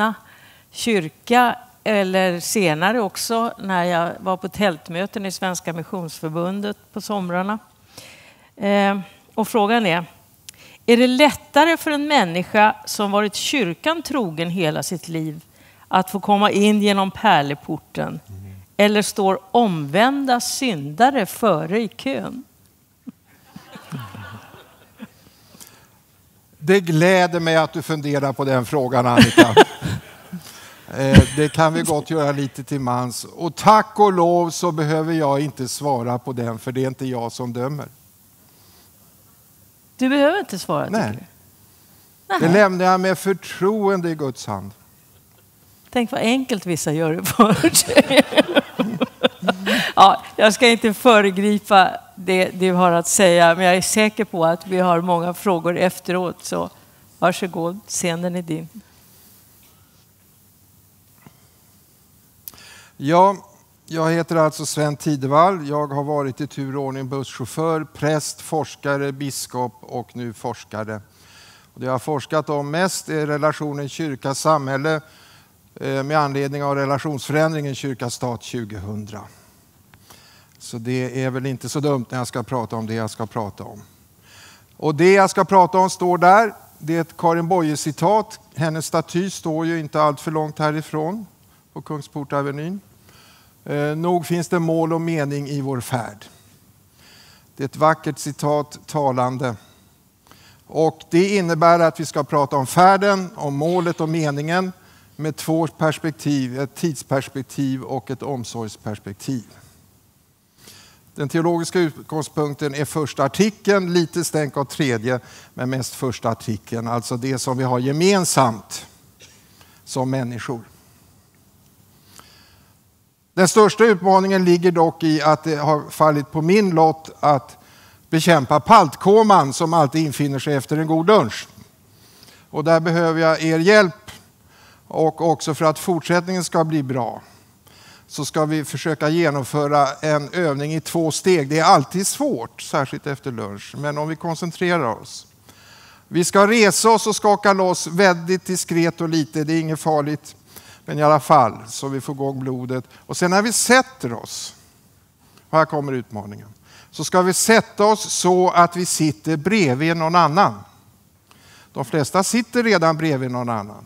kristna kyrka eller senare också när jag var på tältmöten i Svenska Missionsförbundet på somrarna. Eh, och frågan är, är det lättare för en människa som varit kyrkan trogen hela sitt liv att få komma in genom pärleporten? Eller står omvända syndare före i kön? Det gläder mig att du funderar på den frågan, Annika. Det kan vi gott göra lite till mans. Och tack och lov så behöver jag inte svara på den, för det är inte jag som dömer. Du behöver inte svara, Nej. tycker du? Det lämnar jag med förtroende i Guds hand. Tänk vad enkelt vissa gör det för sig. ja, jag ska inte föregripa det du har att säga, men jag är säker på att vi har många frågor efteråt. Så varsågod, scenen är din. Ja, jag heter alltså Sven Tidevall. Jag har varit i tur och ordning busschaufför, präst, forskare, biskop och nu forskare. Det jag har forskat om mest är relationen kyrka-samhälle eh, med anledning av relationsförändringen kyrka-stat 2000. Så det är väl inte så dumt när jag ska prata om det jag ska prata om. Och det jag ska prata om står där. Det är ett Karin Boye-citat. Hennes staty står ju inte allt för långt härifrån på Kungsportavenyn. Eh, nog finns det mål och mening i vår färd. Det är ett vackert citat, talande. Och det innebär att vi ska prata om färden, om målet och meningen med två perspektiv, ett tidsperspektiv och ett omsorgsperspektiv. Den teologiska utgångspunkten är första artikeln, lite stänk av tredje, men mest första artikeln, alltså det som vi har gemensamt som människor. Den största utmaningen ligger dock i att det har fallit på min lott att bekämpa paltkoman som alltid infinner sig efter en god lunch. Och där behöver jag er hjälp och också för att fortsättningen ska bli bra så ska vi försöka genomföra en övning i två steg. Det är alltid svårt, särskilt efter lunch, men om vi koncentrerar oss. Vi ska resa oss och skaka loss väldigt diskret och lite, det är inget farligt. Men i alla fall, så vi får igång blodet. Och sen när vi sätter oss, här kommer utmaningen, så ska vi sätta oss så att vi sitter bredvid någon annan. De flesta sitter redan bredvid någon annan.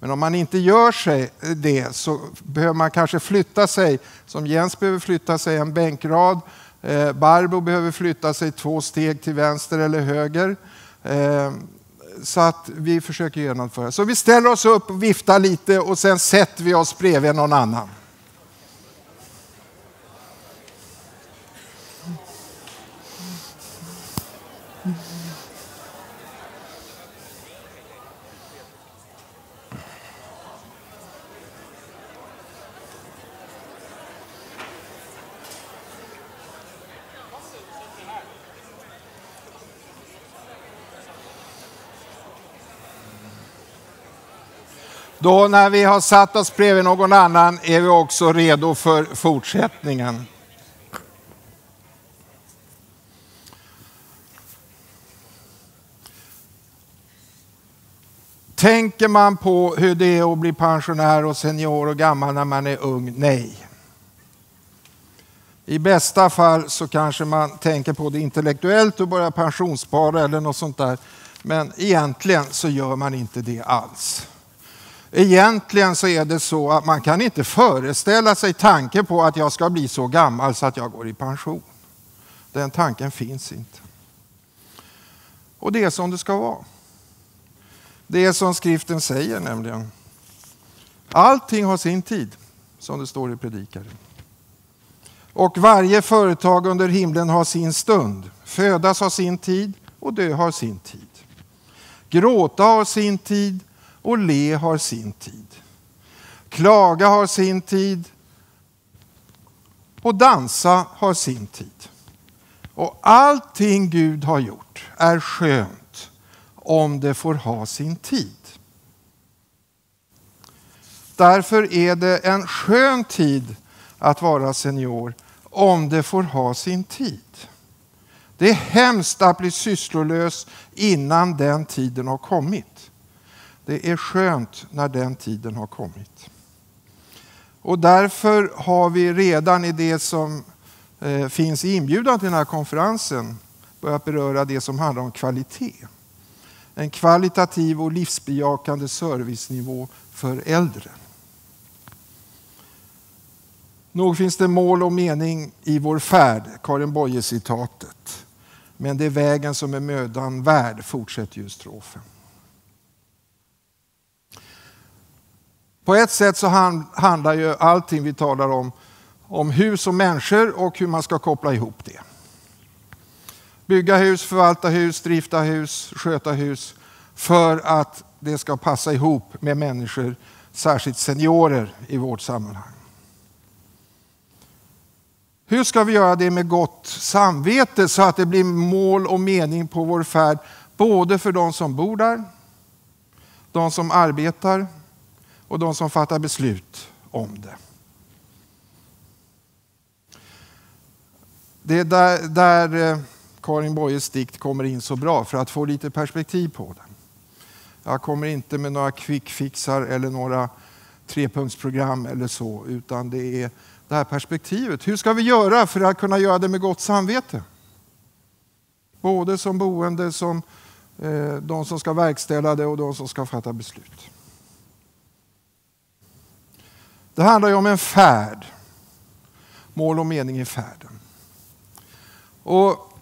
Men om man inte gör sig det så behöver man kanske flytta sig, som Jens behöver flytta sig en bänkrad, eh, Barbro behöver flytta sig två steg till vänster eller höger. Eh, så att vi försöker genomföra. Så vi ställer oss upp och viftar lite och sen sätter vi oss bredvid någon annan. Då när vi har satt oss bredvid någon annan är vi också redo för fortsättningen. Tänker man på hur det är att bli pensionär och senior och gammal när man är ung? Nej. I bästa fall så kanske man tänker på det intellektuellt och börjar pensionsspara eller något sånt där. Men egentligen så gör man inte det alls. Egentligen så är det så att man kan inte föreställa sig tanken på att jag ska bli så gammal så att jag går i pension. Den tanken finns inte. Och det är som det ska vara. Det är som skriften säger nämligen. Allting har sin tid, som det står i Predikaren. Och varje företag under himlen har sin stund. Födas har sin tid och dö har sin tid. Gråta har sin tid och le har sin tid. Klaga har sin tid och dansa har sin tid. Och allting Gud har gjort är skönt om det får ha sin tid. Därför är det en skön tid att vara senior om det får ha sin tid. Det är hemskt att bli sysslolös innan den tiden har kommit. Det är skönt när den tiden har kommit. Och därför har vi redan i det som eh, finns i inbjudan till den här konferensen börjat beröra det som handlar om kvalitet. En kvalitativ och livsbejakande servicenivå för äldre. Nog finns det mål och mening i vår färd, Karin Boye-citatet. Men det är vägen som är mödan värd, fortsätter ju strofen. På ett sätt så handlar ju allting vi talar om om hus och människor och hur man ska koppla ihop det. Bygga hus, förvalta hus, drifta hus, sköta hus för att det ska passa ihop med människor, särskilt seniorer i vårt sammanhang. Hur ska vi göra det med gott samvete så att det blir mål och mening på vår färd både för de som bor där, de som arbetar och de som fattar beslut om det. Det är där, där eh, Karin Boyes dikt kommer in så bra, för att få lite perspektiv på den. Jag kommer inte med några quickfixar eller några trepunktsprogram eller så, utan det är det här perspektivet. Hur ska vi göra för att kunna göra det med gott samvete? Både som boende, som eh, de som ska verkställa det och de som ska fatta beslut. Det handlar ju om en färd. Mål och mening i färden. Och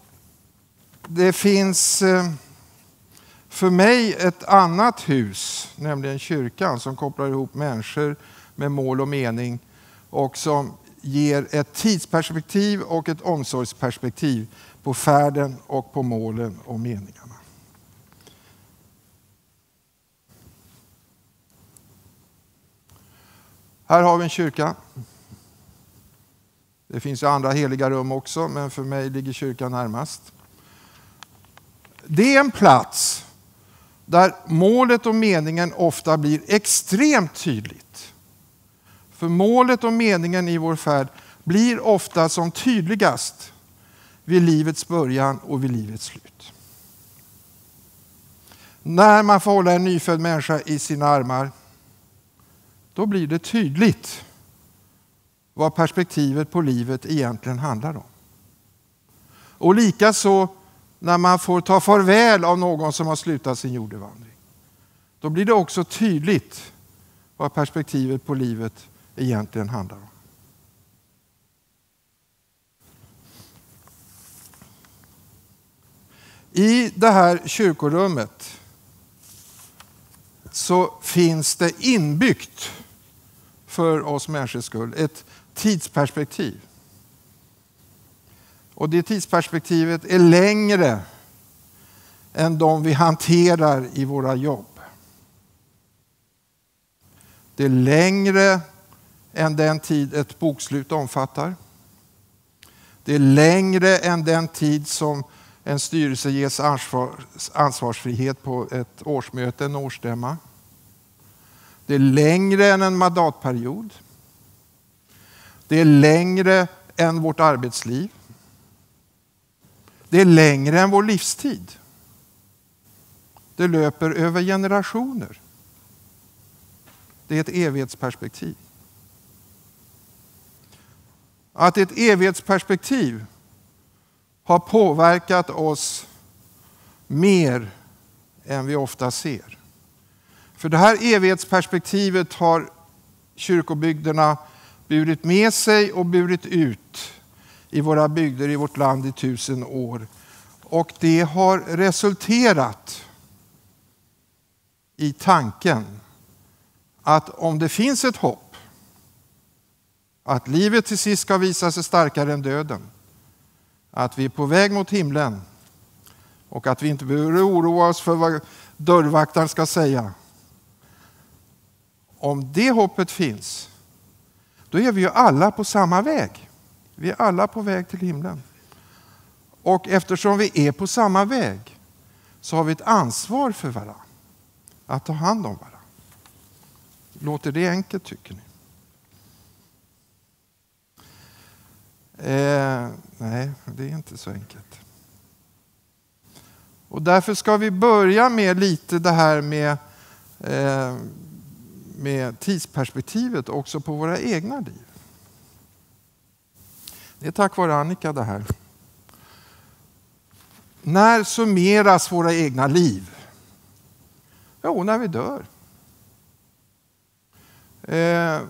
det finns eh, för mig ett annat hus, nämligen kyrkan, som kopplar ihop människor med mål och mening och som ger ett tidsperspektiv och ett omsorgsperspektiv på färden och på målen och meningarna. Här har vi en kyrka. Det finns ju andra heliga rum också, men för mig ligger kyrkan närmast. Det är en plats där målet och meningen ofta blir extremt tydligt. För målet och meningen i vår färd blir ofta som tydligast vid livets början och vid livets slut. När man får hålla en nyfödd människa i sina armar då blir det tydligt vad perspektivet på livet egentligen handlar om. Och likaså när man får ta farväl av någon som har slutat sin jordevandring. Då blir det också tydligt vad perspektivet på livet egentligen handlar om. I det här kyrkorummet så finns det inbyggt för oss människors skull ett tidsperspektiv. Och det tidsperspektivet är längre än de vi hanterar i våra jobb. Det är längre än den tid ett bokslut omfattar. Det är längre än den tid som en styrelse ges ansvarsfrihet på ett årsmöte, en årsstämma. Det är längre än en mandatperiod. Det är längre än vårt arbetsliv. Det är längre än vår livstid. Det löper över generationer. Det är ett evighetsperspektiv. Att ett evighetsperspektiv har påverkat oss mer än vi ofta ser. För det här evighetsperspektivet har kyrkobygderna burit med sig och burit ut i våra bygder i vårt land i tusen år. Och det har resulterat i tanken att om det finns ett hopp att livet till sist ska visa sig starkare än döden, att vi är på väg mot himlen och att vi inte behöver oroa oss för vad dörrvaktaren ska säga om det hoppet finns, då är vi ju alla på samma väg. Vi är alla på väg till himlen. Och eftersom vi är på samma väg så har vi ett ansvar för varandra. Att ta hand om varandra. Låter det enkelt tycker ni? Eh, nej, det är inte så enkelt. Och därför ska vi börja med lite det här med eh, med tidsperspektivet också på våra egna liv. Det är tack vare Annika det här. När summeras våra egna liv? Jo, när vi dör. Eh,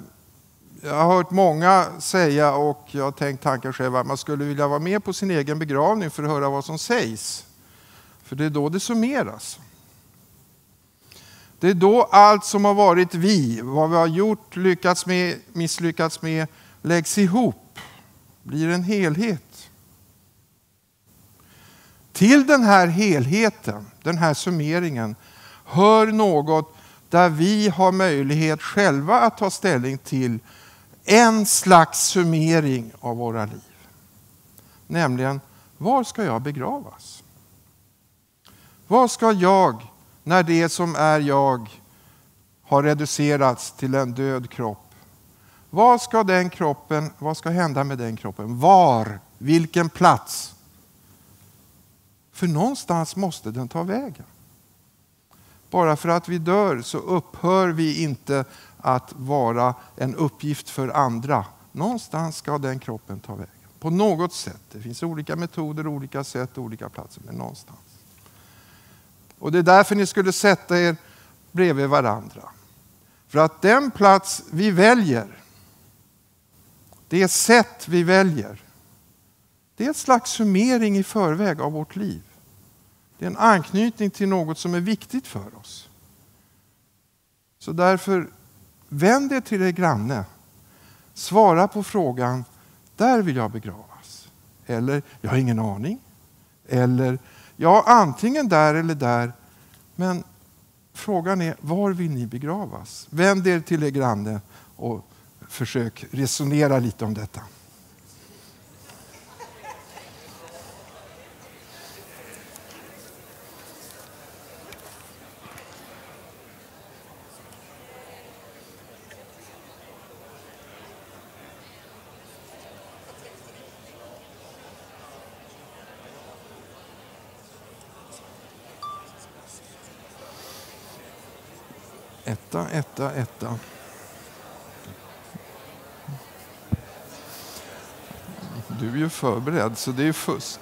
jag har hört många säga, och jag har tänkt tanken själv, att man skulle vilja vara med på sin egen begravning för att höra vad som sägs. För det är då det summeras. Det är då allt som har varit vi, vad vi har gjort, lyckats med, misslyckats med, läggs ihop, blir en helhet. Till den här helheten, den här summeringen, hör något där vi har möjlighet själva att ta ställning till en slags summering av våra liv. Nämligen, var ska jag begravas? Var ska jag när det som är jag har reducerats till en död kropp. Vad ska den kroppen, vad ska hända med den kroppen? Var? Vilken plats? För någonstans måste den ta vägen. Bara för att vi dör så upphör vi inte att vara en uppgift för andra. Någonstans ska den kroppen ta vägen. På något sätt. Det finns olika metoder, olika sätt, olika platser, men någonstans. Och det är därför ni skulle sätta er bredvid varandra. För att den plats vi väljer, det sätt vi väljer, det är ett slags summering i förväg av vårt liv. Det är en anknytning till något som är viktigt för oss. Så därför, vänd er till er granne. Svara på frågan, där vill jag begravas. Eller, jag har ingen aning. Eller, ja, antingen där eller där. Men frågan är, var vill ni begravas? Vänd er till er granne och försök resonera lite om detta. Etta, etta, etta. Du är ju förberedd, så det är fusk.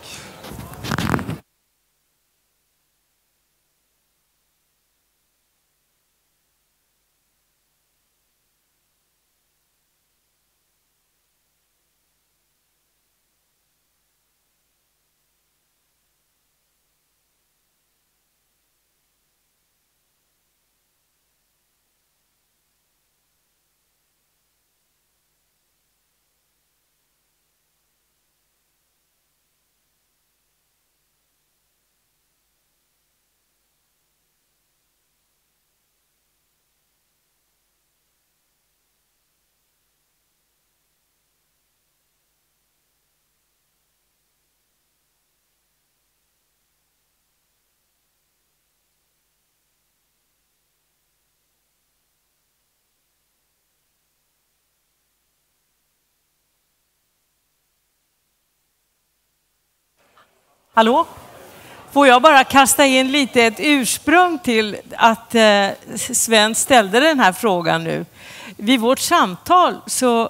Hallå? Får jag bara kasta in lite ett ursprung till att eh, Sven ställde den här frågan nu. Vid vårt samtal så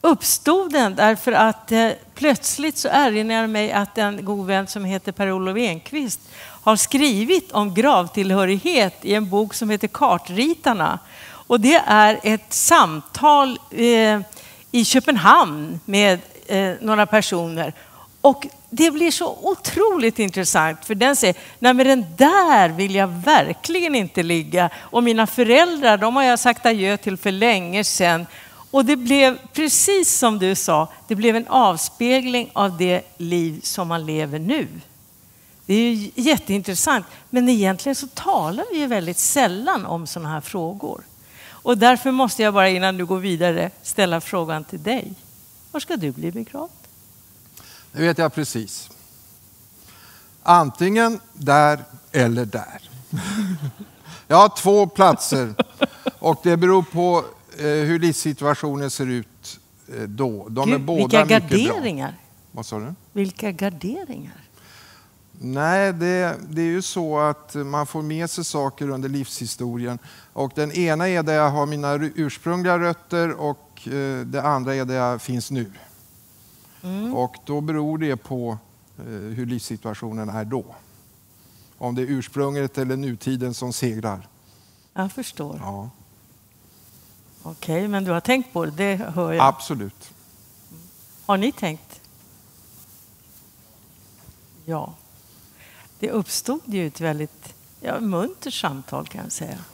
uppstod den därför att eh, plötsligt så erinrar jag mig att en god vän som heter Per-Olof Enquist har skrivit om gravtillhörighet i en bok som heter Kartritarna. Och det är ett samtal eh, i Köpenhamn med några personer. Och det blir så otroligt intressant för den säger, nej men den där vill jag verkligen inte ligga. Och mina föräldrar, de har jag sagt adjö till för länge sedan. Och det blev precis som du sa, det blev en avspegling av det liv som man lever nu. Det är ju jätteintressant, men egentligen så talar vi ju väldigt sällan om sådana här frågor. Och därför måste jag bara innan du går vidare ställa frågan till dig. Var ska du bli begravd? Det vet jag precis. Antingen där eller där. Jag har två platser och det beror på eh, hur livssituationen ser ut eh, då. De Gud, är båda vilka garderingar! Bra. Vad sa du? Vilka garderingar! Nej, det, det, är ju så att man får med sig saker under livshistorien. Och den ena är där jag har mina ursprungliga rötter och eh, det andra är där jag finns nu. Mm. Och då beror det på eh, hur livssituationen är då. Om det är ursprunget eller nutiden som segrar. Jag förstår. Ja. Okej, okay, men du har tänkt på det, det hör jag. Absolut. Har ni tänkt? Ja. Det uppstod ju ett väldigt ja, muntert samtal kan jag säga.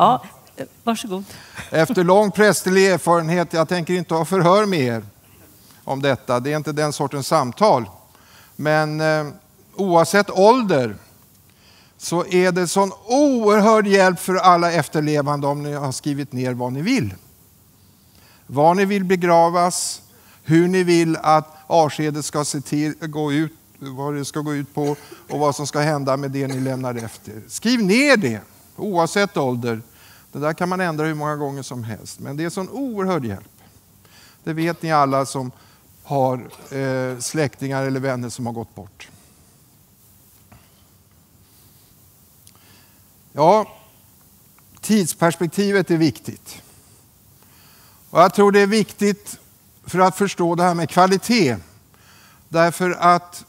Ja, eh, varsågod. Efter lång prästerlig erfarenhet, jag tänker inte ha förhör med er, om detta. Det är inte den sortens samtal. Men eh, oavsett ålder så är det sån oerhörd hjälp för alla efterlevande om ni har skrivit ner vad ni vill. Var ni vill begravas, hur ni vill att avskedet ska se till, gå ut, vad det ska gå ut på och vad som ska hända med det ni lämnar efter. Skriv ner det, oavsett ålder. Det där kan man ändra hur många gånger som helst, men det är sån oerhörd hjälp. Det vet ni alla som har eh, släktingar eller vänner som har gått bort. Ja, tidsperspektivet är viktigt. Och jag tror det är viktigt för att förstå det här med kvalitet. Därför att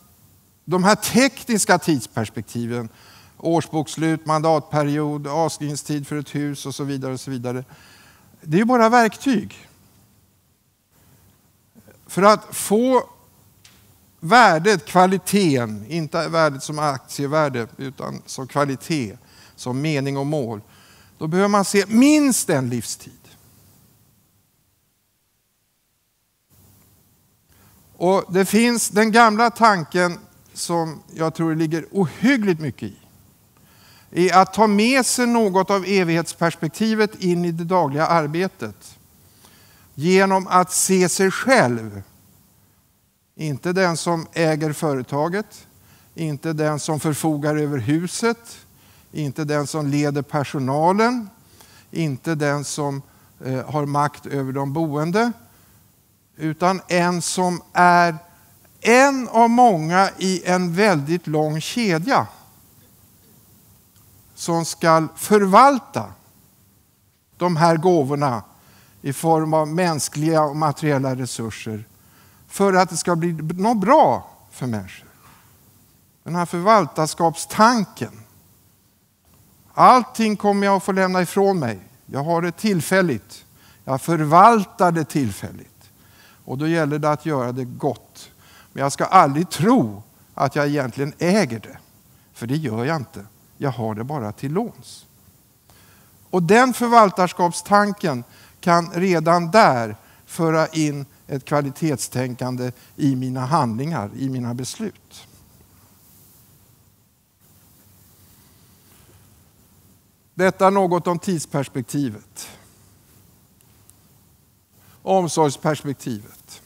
de här tekniska tidsperspektiven, årsbokslut, mandatperiod, avskrivningstid för ett hus och så vidare, och så vidare det är ju bara verktyg. För att få värdet, kvaliteten, inte värdet som aktievärde utan som kvalitet, som mening och mål, då behöver man se minst en livstid. Och Det finns den gamla tanken som jag tror ligger ohyggligt mycket i. I att ta med sig något av evighetsperspektivet in i det dagliga arbetet genom att se sig själv. Inte den som äger företaget, inte den som förfogar över huset, inte den som leder personalen, inte den som eh, har makt över de boende, utan en som är en av många i en väldigt lång kedja som ska förvalta de här gåvorna i form av mänskliga och materiella resurser för att det ska bli något bra för människor. Den här förvaltarskapstanken. Allting kommer jag att få lämna ifrån mig. Jag har det tillfälligt. Jag förvaltar det tillfälligt. Och då gäller det att göra det gott. Men jag ska aldrig tro att jag egentligen äger det. För det gör jag inte. Jag har det bara till låns. Och den förvaltarskapstanken kan redan där föra in ett kvalitetstänkande i mina handlingar, i mina beslut. Detta något om tidsperspektivet. Omsorgsperspektivet.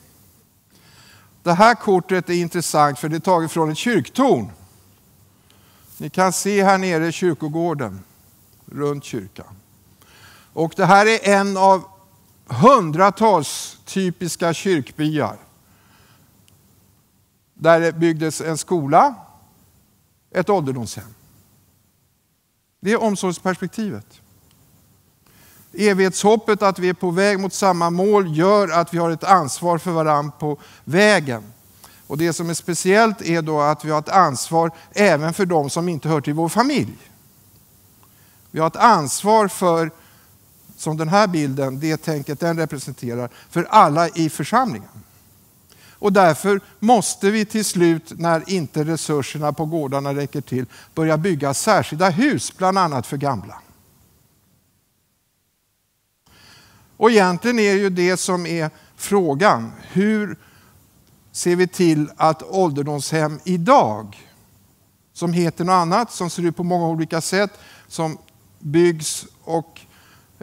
Det här kortet är intressant för det är taget från ett kyrktorn. Ni kan se här nere kyrkogården runt kyrkan. Och det här är en av hundratals typiska kyrkbyar. Där det byggdes en skola, ett ålderdomshem. Det är omsorgsperspektivet. Evighetshoppet att vi är på väg mot samma mål gör att vi har ett ansvar för varandra på vägen. Och Det som är speciellt är då att vi har ett ansvar även för de som inte hör till vår familj. Vi har ett ansvar för som den här bilden, det tänket den representerar, för alla i församlingen. Och därför måste vi till slut, när inte resurserna på gårdarna räcker till, börja bygga särskilda hus, bland annat för gamla. Och egentligen är ju det som är frågan, hur ser vi till att ålderdomshem idag, som heter något annat, som ser ut på många olika sätt, som byggs och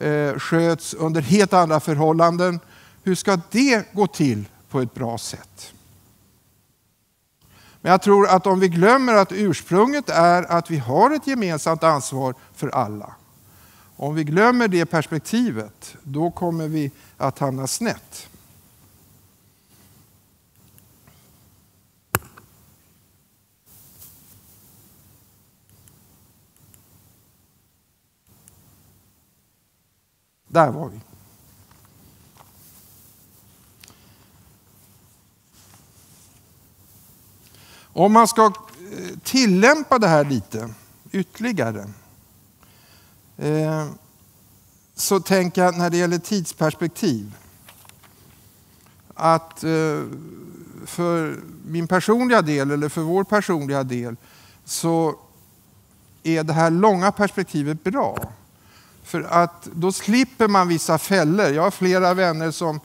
Eh, sköts under helt andra förhållanden. Hur ska det gå till på ett bra sätt? Men jag tror att om vi glömmer att ursprunget är att vi har ett gemensamt ansvar för alla. Om vi glömmer det perspektivet, då kommer vi att hamna snett. Där var vi. Om man ska eh, tillämpa det här lite ytterligare eh, så tänker jag när det gäller tidsperspektiv att eh, för min personliga del, eller för vår personliga del, så är det här långa perspektivet bra. För att då slipper man vissa fällor. Jag har flera vänner som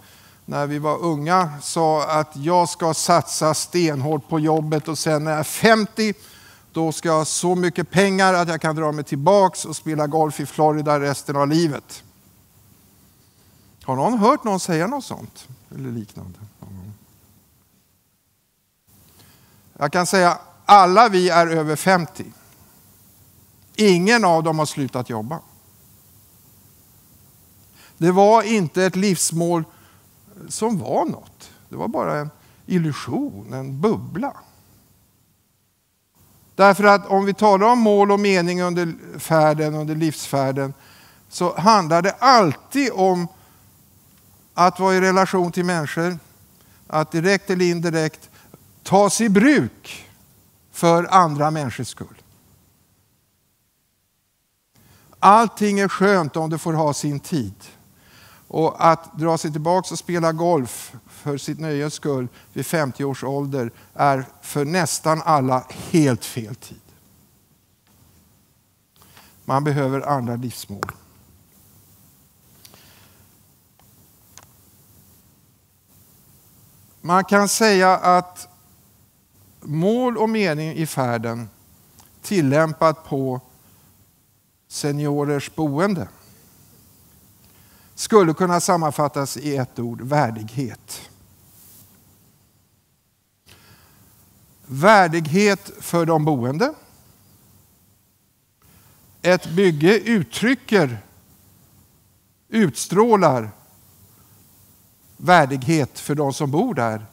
när vi var unga sa att jag ska satsa stenhårt på jobbet och sen när jag är 50 då ska jag ha så mycket pengar att jag kan dra mig tillbaks och spela golf i Florida resten av livet. Har någon hört någon säga något sånt eller liknande? Jag kan säga alla vi är över 50. Ingen av dem har slutat jobba. Det var inte ett livsmål som var något. Det var bara en illusion, en bubbla. Därför att om vi talar om mål och mening under färden, under livsfärden, så handlar det alltid om att vara i relation till människor, att direkt eller indirekt tas i bruk för andra människors skull. Allting är skönt om det får ha sin tid. Och att dra sig tillbaka och spela golf för sitt nöjes skull vid 50 års ålder är för nästan alla helt fel tid. Man behöver andra livsmål. Man kan säga att mål och mening i färden tillämpat på seniorers boende skulle kunna sammanfattas i ett ord, värdighet. Värdighet för de boende. Ett bygge uttrycker, utstrålar värdighet för de som bor där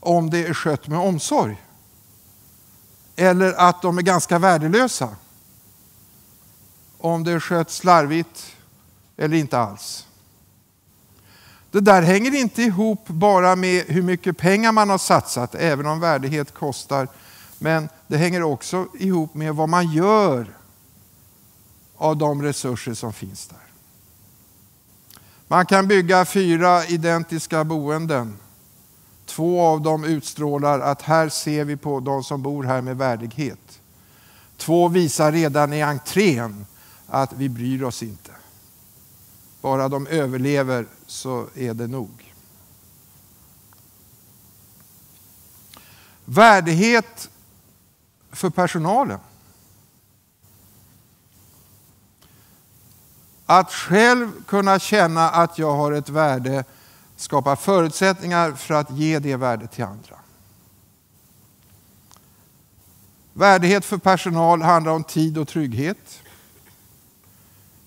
om det är skött med omsorg. Eller att de är ganska värdelösa om det är skött slarvigt eller inte alls. Det där hänger inte ihop bara med hur mycket pengar man har satsat, även om värdighet kostar. Men det hänger också ihop med vad man gör av de resurser som finns där. Man kan bygga fyra identiska boenden. Två av dem utstrålar att här ser vi på de som bor här med värdighet. Två visar redan i entrén att vi bryr oss inte. Bara de överlever så är det nog. Värdighet för personalen. Att själv kunna känna att jag har ett värde skapar förutsättningar för att ge det värdet till andra. Värdighet för personal handlar om tid och trygghet.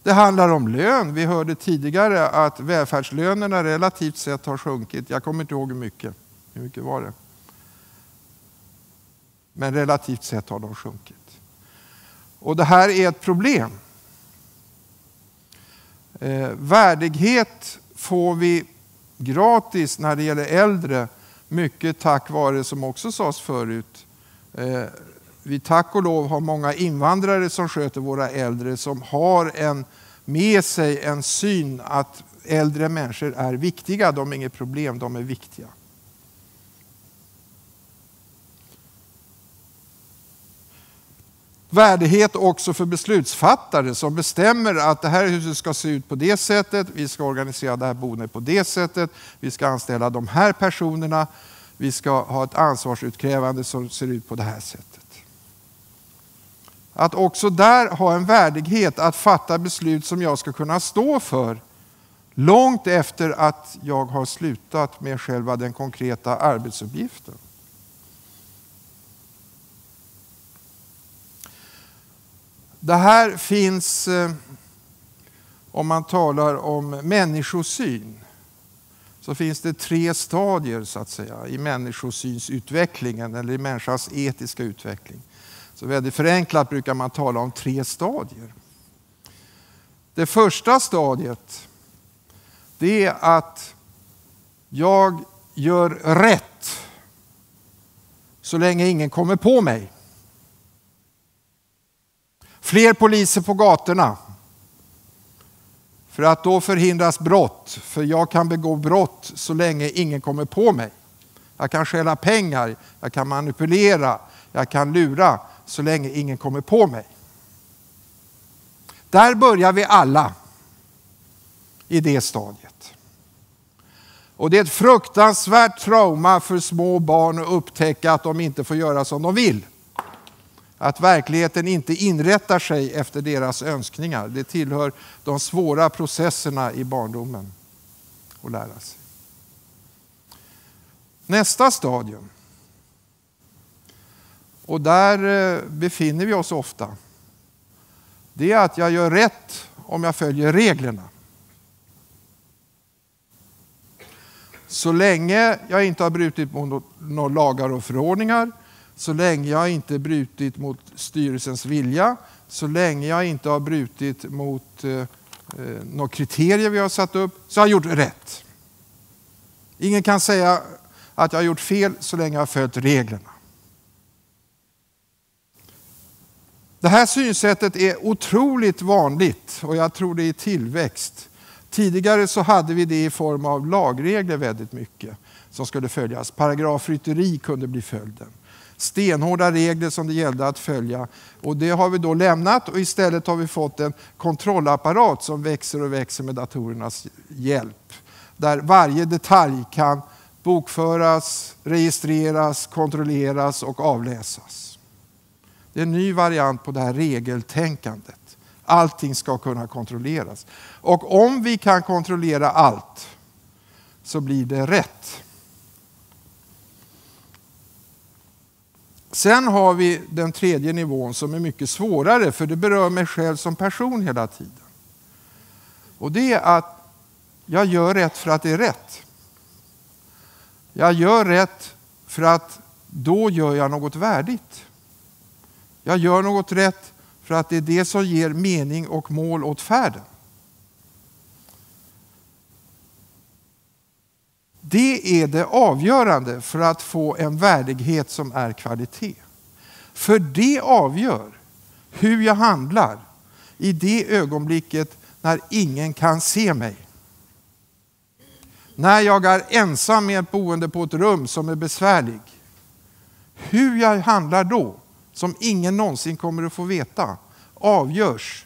Det handlar om lön. Vi hörde tidigare att välfärdslönerna relativt sett har sjunkit. Jag kommer inte ihåg hur mycket. Hur mycket var det? Men relativt sett har de sjunkit. Och det här är ett problem. Eh, värdighet får vi gratis när det gäller äldre, mycket tack vare, som också sades förut, eh, vi tack och lov har många invandrare som sköter våra äldre som har en, med sig en syn att äldre människor är viktiga. De är inget problem, de är viktiga. Värdighet också för beslutsfattare som bestämmer att det här huset ska se ut på det sättet, vi ska organisera det här boendet på det sättet, vi ska anställa de här personerna, vi ska ha ett ansvarsutkrävande som ser ut på det här sättet. Att också där ha en värdighet att fatta beslut som jag ska kunna stå för långt efter att jag har slutat med själva den konkreta arbetsuppgiften. Det här finns, eh, om man talar om människosyn, så finns det tre stadier så att säga, i människosynsutvecklingen eller i människans etiska utveckling. Så väldigt förenklat brukar man tala om tre stadier. Det första stadiet det är att jag gör rätt så länge ingen kommer på mig. Fler poliser på gatorna. För att då förhindras brott. För jag kan begå brott så länge ingen kommer på mig. Jag kan stjäla pengar, jag kan manipulera, jag kan lura så länge ingen kommer på mig. Där börjar vi alla i det stadiet. Och det är ett fruktansvärt trauma för små barn att upptäcka att de inte får göra som de vill. Att verkligheten inte inrättar sig efter deras önskningar. Det tillhör de svåra processerna i barndomen att lära sig. Nästa stadium och där eh, befinner vi oss ofta. Det är att jag gör rätt om jag följer reglerna. Så länge jag inte har brutit mot några lagar och förordningar, så länge jag inte brutit mot styrelsens vilja, så länge jag inte har brutit mot eh, eh, några kriterier vi har satt upp, så har jag gjort rätt. Ingen kan säga att jag har gjort fel så länge jag har följt reglerna. Det här synsättet är otroligt vanligt och jag tror det är i tillväxt. Tidigare så hade vi det i form av lagregler väldigt mycket som skulle följas. Paragrafrytteri kunde bli följden. Stenhårda regler som det gällde att följa. Och det har vi då lämnat och istället har vi fått en kontrollapparat som växer och växer med datorernas hjälp. Där varje detalj kan bokföras, registreras, kontrolleras och avläsas. Det är en ny variant på det här regeltänkandet. Allting ska kunna kontrolleras. Och om vi kan kontrollera allt så blir det rätt. Sen har vi den tredje nivån som är mycket svårare för det berör mig själv som person hela tiden. Och det är att jag gör rätt för att det är rätt. Jag gör rätt för att då gör jag något värdigt. Jag gör något rätt för att det är det som ger mening och mål åt färden. Det är det avgörande för att få en värdighet som är kvalitet. För det avgör hur jag handlar i det ögonblicket när ingen kan se mig. När jag är ensam med ett boende på ett rum som är besvärlig. Hur jag handlar då som ingen någonsin kommer att få veta avgörs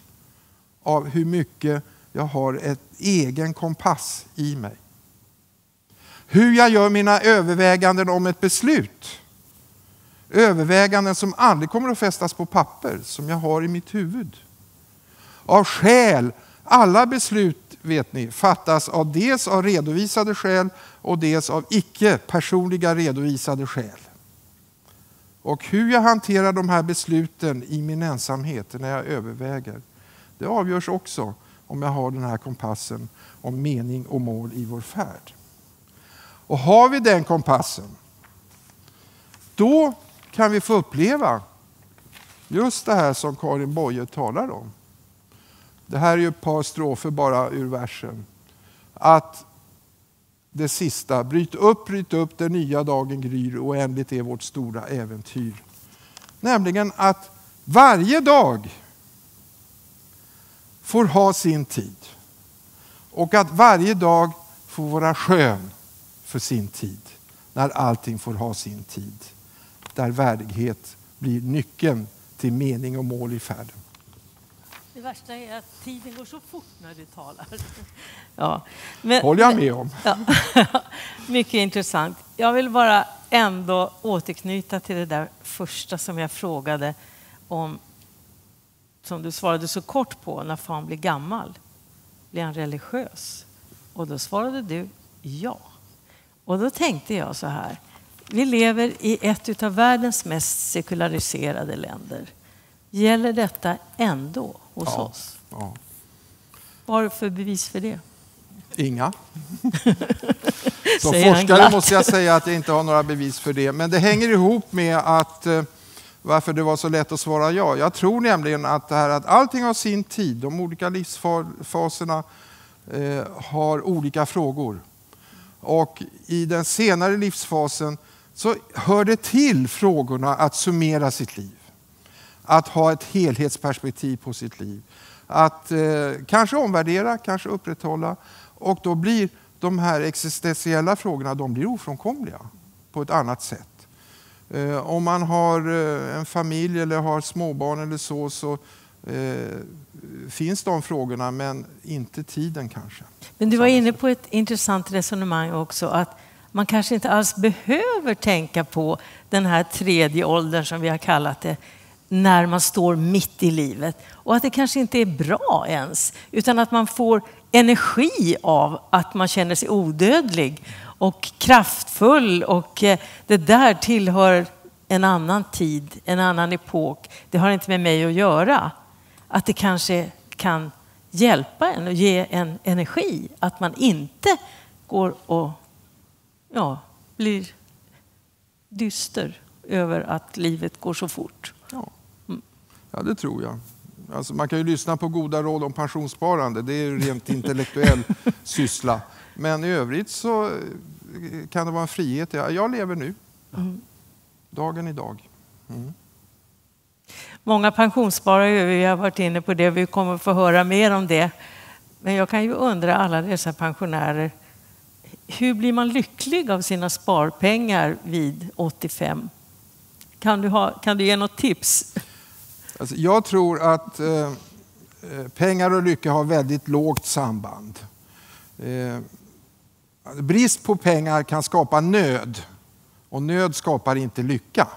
av hur mycket jag har ett egen kompass i mig. Hur jag gör mina överväganden om ett beslut. Överväganden som aldrig kommer att fästas på papper, som jag har i mitt huvud. Av skäl, alla beslut vet ni, fattas av dels av redovisade skäl och dels av icke personliga redovisade skäl. Och hur jag hanterar de här besluten i min ensamhet när jag överväger, det avgörs också om jag har den här kompassen om mening och mål i vår färd. Och har vi den kompassen, då kan vi få uppleva just det här som Karin Boye talar om. Det här är ju ett par strofer bara ur versen. Att det sista. Bryt upp, bryt upp, den nya dagen gryr, oändligt är vårt stora äventyr. Nämligen att varje dag får ha sin tid. Och att varje dag får vara skön för sin tid. När allting får ha sin tid. Där värdighet blir nyckeln till mening och mål i färden. Det värsta är att tiden går så fort när du talar. Ja, men, håller jag med om. Ja, mycket intressant. Jag vill bara ändå återknyta till det där första som jag frågade om, som du svarade så kort på, när fan blir gammal, blir han religiös? Och då svarade du ja. Och då tänkte jag så här, vi lever i ett av världens mest sekulariserade länder. Gäller detta ändå? hos ja, oss. Ja. Vad har du för bevis för det? Inga. Som forskare måste jag säga att jag inte har några bevis för det. Men det hänger ihop med att eh, varför det var så lätt att svara ja. Jag tror nämligen att, det här, att allting har sin tid. De olika livsfaserna eh, har olika frågor. Och i den senare livsfasen så hör det till frågorna att summera sitt liv att ha ett helhetsperspektiv på sitt liv. Att eh, kanske omvärdera, kanske upprätthålla. Och då blir de här existentiella frågorna de blir ofrånkomliga på ett annat sätt. Eh, om man har eh, en familj eller har småbarn eller så, så eh, finns de frågorna, men inte tiden kanske. Men du var inne på ett intressant resonemang också, att man kanske inte alls behöver tänka på den här tredje åldern som vi har kallat det, när man står mitt i livet och att det kanske inte är bra ens utan att man får energi av att man känner sig odödlig och kraftfull och eh, det där tillhör en annan tid, en annan epok. Det har inte med mig att göra. Att det kanske kan hjälpa en och ge en energi. Att man inte går och ja, blir dyster över att livet går så fort. Ja, det tror jag. Alltså, man kan ju lyssna på goda råd om pensionssparande, det är ju rent intellektuell syssla. Men i övrigt så eh, kan det vara en frihet. Jag lever nu, mm. dagen idag. Mm. Många pensionssparare, vi har varit inne på det, vi kommer få höra mer om det. Men jag kan ju undra alla dessa pensionärer, hur blir man lycklig av sina sparpengar vid 85? Kan du, ha, kan du ge något tips? Alltså, jag tror att eh, eh, pengar och lycka har väldigt lågt samband. Eh, brist på pengar kan skapa nöd och nöd skapar inte lycka.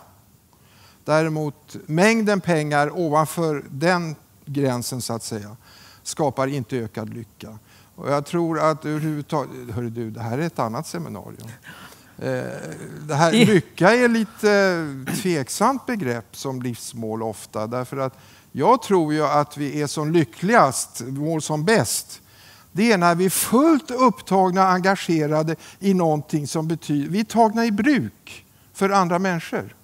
Däremot mängden pengar ovanför den gränsen så att säga skapar inte ökad lycka. Och jag tror att överhuvudtaget... Hörru du, det här är ett annat seminarium. Eh, det här, lycka är lite tveksamt begrepp som livsmål ofta. Därför att jag tror ju att vi är som lyckligast, mår som bäst. Det är när vi är fullt upptagna och engagerade i någonting som betyder... Vi är tagna i bruk för andra människor.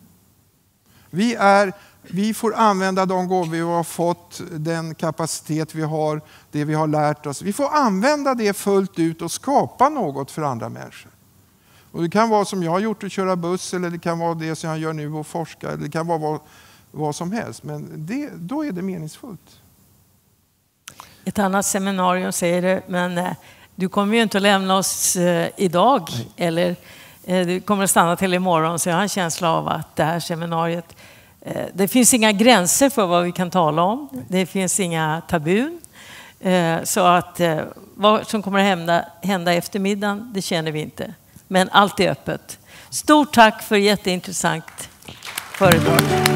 Vi, är, vi får använda de gåvor vi har fått, den kapacitet vi har, det vi har lärt oss. Vi får använda det fullt ut och skapa något för andra människor. Och det kan vara som jag har gjort, att köra buss, eller det kan vara det som jag gör nu och forska, eller det kan vara vad, vad som helst. Men det, då är det meningsfullt. Ett annat seminarium säger du men eh, du kommer ju inte att lämna oss eh, idag. Nej. Eller eh, du kommer att stanna till imorgon. Så jag har en känsla av att det här seminariet, det finns inga gränser för vad vi kan tala om. Nej. Det finns inga tabun. Så att vad som kommer att hända, hända eftermiddagen, det känner vi inte. Men allt är öppet. Stort tack för jätteintressant föredrag.